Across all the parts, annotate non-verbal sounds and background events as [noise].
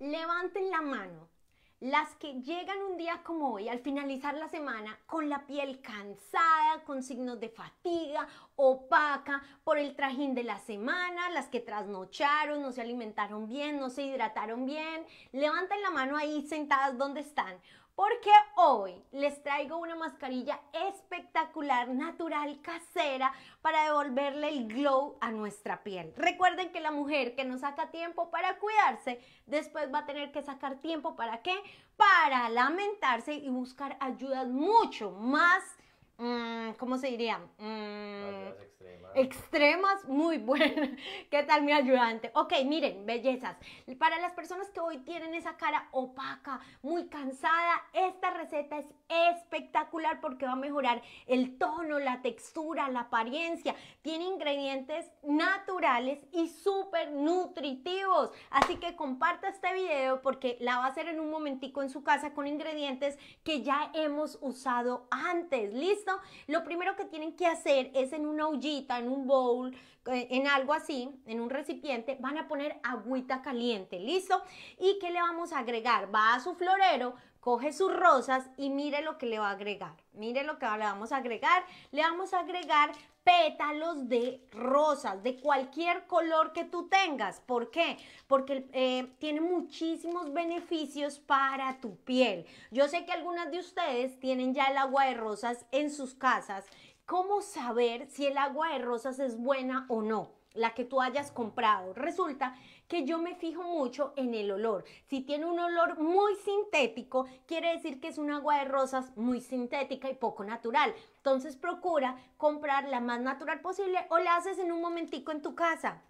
Levanten la mano las que llegan un día como hoy al finalizar la semana con la piel cansada, con signos de fatiga, opaca, por el trajín de la semana, las que trasnocharon, no se alimentaron bien, no se hidrataron bien, levanten la mano ahí sentadas donde están, porque hoy les traigo una mascarilla espectacular, natural, casera, para devolverle el glow a nuestra piel. Recuerden que la mujer que no saca tiempo para cuidarse, después va a tener que sacar tiempo para qué? Para lamentarse y buscar ayudas mucho más, mm, ¿cómo se diría? Mmm, Extremas. muy buenas. [laughs] ¿Qué tal mi ayudante? Ok, miren, bellezas. Para las personas que hoy tienen esa cara opaca, muy cansada, esta receta es espectacular porque va a mejorar el tono, la textura, la apariencia. Tiene ingredientes naturales y súper nutritivos. Así que comparta este video porque la va a hacer en un momentico en su casa con ingredientes que ya hemos usado antes. ¿Listo? Lo primero que tienen que hacer es en una ollita en un bowl, eh, en algo así, en un recipiente, van a poner agüita caliente, ¿listo? ¿Y qué le vamos a agregar? Va a su florero, coge sus rosas y mire lo que le va a agregar. Mire lo que le vamos a agregar. Le vamos a agregar pétalos de rosas, de cualquier color que tú tengas. ¿Por qué? Porque eh, tiene muchísimos beneficios para tu piel. Yo sé que algunas de ustedes tienen ya el agua de rosas en sus casas ¿Cómo saber si el agua de rosas es buena o no? la que tú hayas comprado. Resulta que yo me fijo mucho en el olor. Si tiene un olor muy sintético, quiere decir que es un agua de rosas muy sintética y poco natural. Entonces procura comprar la más natural posible o la haces en un momentico en tu casa.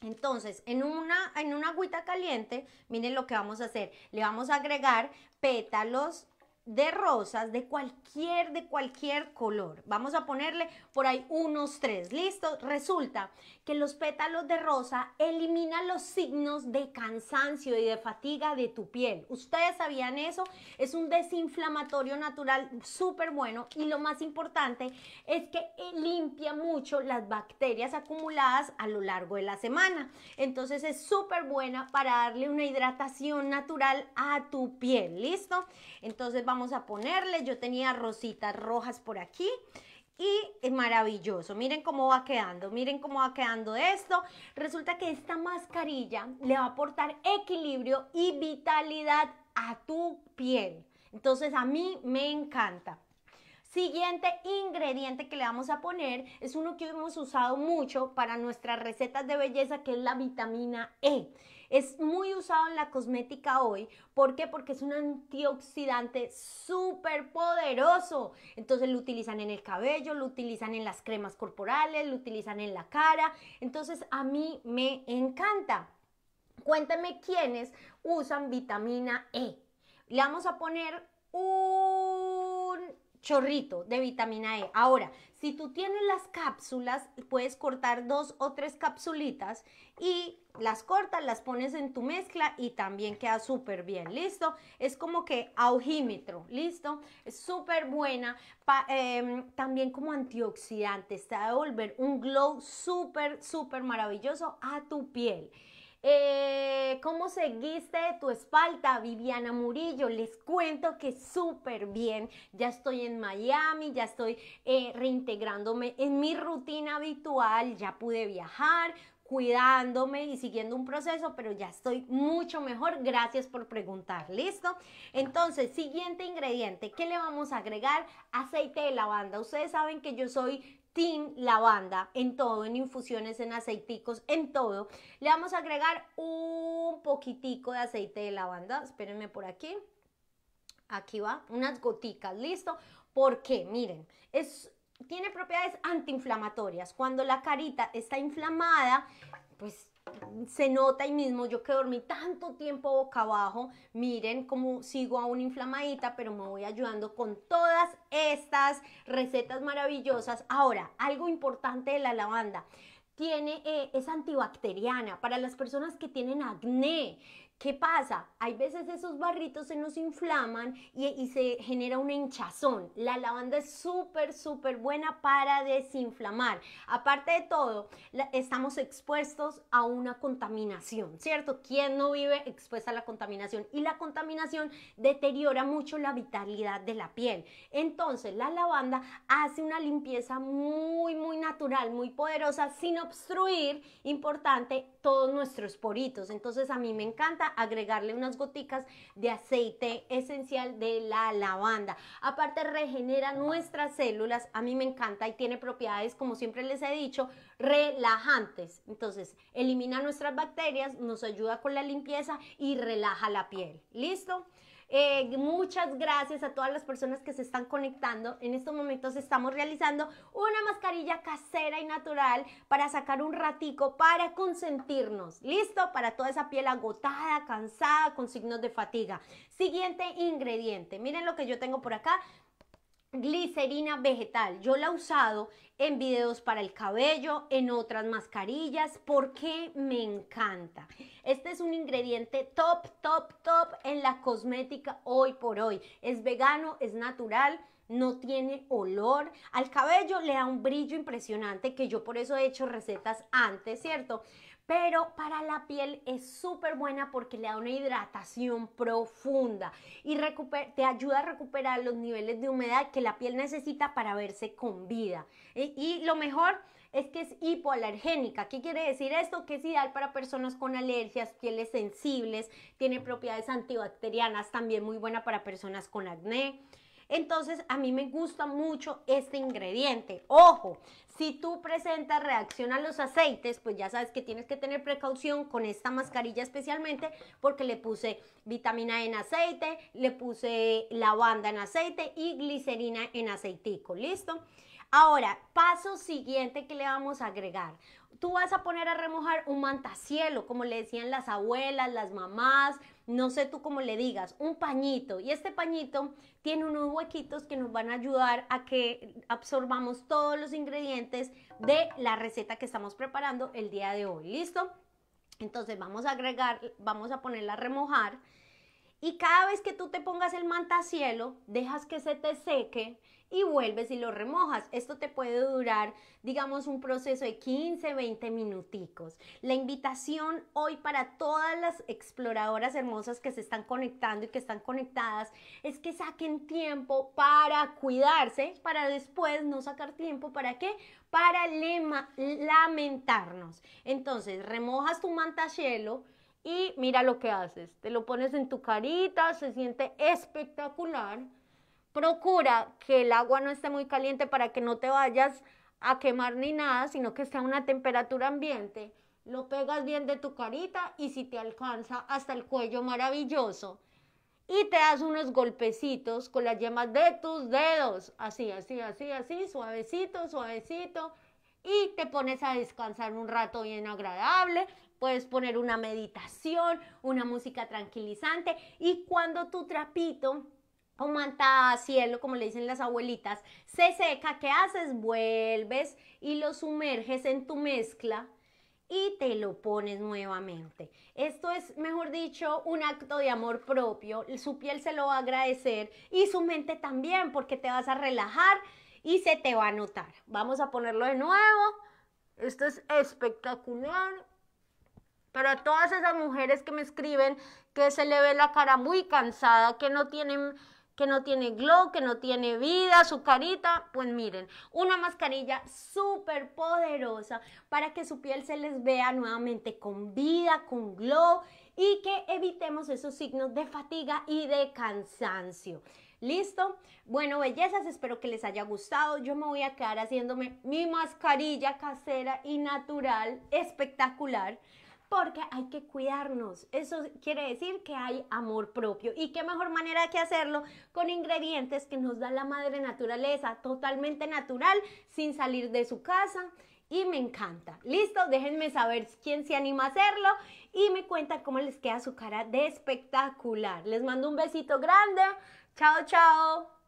Entonces, en una, en una agüita caliente, miren lo que vamos a hacer. Le vamos a agregar pétalos de rosas de cualquier, de cualquier color. Vamos a ponerle por ahí unos tres, ¿listo? Resulta que los pétalos de rosa eliminan los signos de cansancio y de fatiga de tu piel. ¿Ustedes sabían eso? Es un desinflamatorio natural súper bueno y lo más importante es que limpia mucho las bacterias acumuladas a lo largo de la semana. Entonces es súper buena para darle una hidratación natural a tu piel, ¿listo? Entonces vamos a ponerle. Yo tenía rositas rojas por aquí y es maravilloso. Miren cómo va quedando, miren cómo va quedando esto. Resulta que esta mascarilla le va a aportar equilibrio y vitalidad a tu piel. Entonces a mí me encanta. Siguiente ingrediente que le vamos a poner es uno que hemos usado mucho para nuestras recetas de belleza, que es la vitamina E. Es muy usado en la cosmética hoy. ¿Por qué? Porque es un antioxidante súper poderoso. Entonces lo utilizan en el cabello, lo utilizan en las cremas corporales, lo utilizan en la cara. Entonces a mí me encanta. Cuéntame quiénes usan vitamina E. Le vamos a poner un chorrito de vitamina E. Ahora, si tú tienes las cápsulas, puedes cortar dos o tres capsulitas y las cortas, las pones en tu mezcla y también queda súper bien, ¿listo? Es como que augímetro, ¿listo? Es súper buena, em, también como antioxidante, está a devolver un glow súper, súper maravilloso a tu piel. Eh, ¿Cómo seguiste tu espalda, Viviana Murillo? Les cuento que súper bien. Ya estoy en Miami, ya estoy eh, reintegrándome en mi rutina habitual, ya pude viajar, cuidándome y siguiendo un proceso, pero ya estoy mucho mejor. Gracias por preguntar, ¿listo? Entonces, siguiente ingrediente, ¿qué le vamos a agregar? Aceite de lavanda. Ustedes saben que yo soy Team Lavanda en todo, en infusiones, en aceiticos, en todo. Le vamos a agregar un poquitico de aceite de lavanda. Espérenme por aquí. Aquí va, unas goticas, listo. Porque miren, es, tiene propiedades antiinflamatorias. Cuando la carita está inflamada, pues se nota ahí mismo, yo que dormí tanto tiempo boca abajo, miren cómo sigo aún inflamadita, pero me voy ayudando con todas estas recetas maravillosas. Ahora, algo importante de la lavanda, tiene, eh, es antibacteriana para las personas que tienen acné, ¿Qué pasa? Hay veces esos barritos se nos inflaman y, se genera un hinchazón. La lavanda es súper, súper buena para desinflamar. Aparte de todo, estamos expuestos a una contaminación, ¿cierto? ¿Quién no vive expuesta a la contaminación? Y la contaminación deteriora mucho la vitalidad de la piel. Entonces, la lavanda hace una limpieza muy, muy natural, muy poderosa, sin obstruir, importante, todos nuestros poritos. Entonces, a mí me encanta agregarle unas goticas de aceite esencial de la lavanda. Aparte regenera nuestras células, a mí me encanta y tiene propiedades, como siempre les he dicho, relajantes. Entonces, elimina nuestras bacterias, nos ayuda con la limpieza y relaja la piel. ¿Listo? Eh, muchas gracias a todas las personas que se están conectando. En estos momentos estamos realizando una mascarilla casera y natural para sacar un ratico, para consentirnos. ¿Listo? Para toda esa piel agotada, cansada, con signos de fatiga. Siguiente ingrediente. Miren lo que yo tengo por acá glicerina vegetal. Yo la he usado en videos para el cabello, en otras mascarillas, porque me encanta. Este es un ingrediente top, top, top en la cosmética hoy por hoy. Es vegano, es natural. No tiene olor, al cabello le da un brillo impresionante que yo por eso he hecho recetas antes, ¿cierto? pero para la piel es súper buena porque le da una hidratación profunda y te ayuda a recuperar los niveles de humedad que la piel necesita para verse con vida. y lo mejor es que es hipoalergénica. ¿Qué quiere decir esto? Que es ideal para personas con alergias, pieles sensibles, tiene propiedades antibacterianas, también muy buena para personas con acné. Entonces a mí me gusta mucho este ingrediente. Ojo, si tú presentas reacción a los aceites, pues ya sabes que tienes que tener precaución con esta mascarilla especialmente porque le puse vitamina e en aceite, le puse lavanda en aceite y glicerina en aceitico. ¿Listo? Ahora, paso siguiente que le vamos a agregar. Tú vas a poner a remojar un mantacielo, como le decían las abuelas, las mamás, no sé tú cómo le digas, un pañito. Y este pañito tiene unos huequitos que nos van a ayudar a que absorbamos todos los ingredientes de la receta que estamos preparando el día de hoy. ¿Listo? Entonces vamos a agregar, vamos a ponerla a remojar y cada vez que tú te pongas el mantacielo, dejas que se te seque y vuelves y lo remojas. Esto te puede durar, digamos, un proceso de 15, 20 minuticos. La invitación hoy para todas las exploradoras hermosas que se están conectando y que están conectadas es que saquen tiempo para cuidarse, para después no sacar tiempo, ¿para qué? Para lamentarnos. Entonces, remojas tu mantacielo, y mira lo que haces. Te lo pones en tu carita, se siente espectacular. Procura que el agua no esté muy caliente para que no te vayas a quemar ni nada, sino que esté a una temperatura ambiente. Lo pegas bien de tu carita y si te alcanza hasta el cuello maravilloso. Y te das unos golpecitos con las yemas de tus dedos. Así, así, así, así, suavecito, suavecito y te pones a descansar un rato bien agradable. Puedes poner una meditación, una música tranquilizante y cuando tu trapito o manta cielo, como le dicen las abuelitas, se seca, ¿qué haces? Vuelves y lo sumerges en tu mezcla y te lo pones nuevamente. Esto es, mejor dicho, un acto de amor propio. Su piel se lo va a agradecer y su mente también, porque te vas a relajar y se te va a notar. Vamos a ponerlo de nuevo. Esto es espectacular. Para todas esas mujeres que me escriben que se le ve la cara muy cansada, que no tienen que no tiene glow, que no tiene vida, su carita, pues miren, una mascarilla súper poderosa para que su piel se les vea nuevamente con vida, con glow y que evitemos esos signos de fatiga y de cansancio. ¿Listo? Bueno, bellezas, espero que les haya gustado. Yo me voy a quedar haciéndome mi mascarilla casera y natural, espectacular, porque hay que cuidarnos. Eso quiere decir que hay amor propio. ¿Y qué mejor manera que hacerlo con ingredientes que nos da la madre naturaleza, totalmente natural, sin salir de su casa? y me encanta. ¿Listo? Déjenme saber quién se anima a hacerlo y me cuenta cómo les queda su cara de espectacular. Les mando un besito grande. Chao, chao.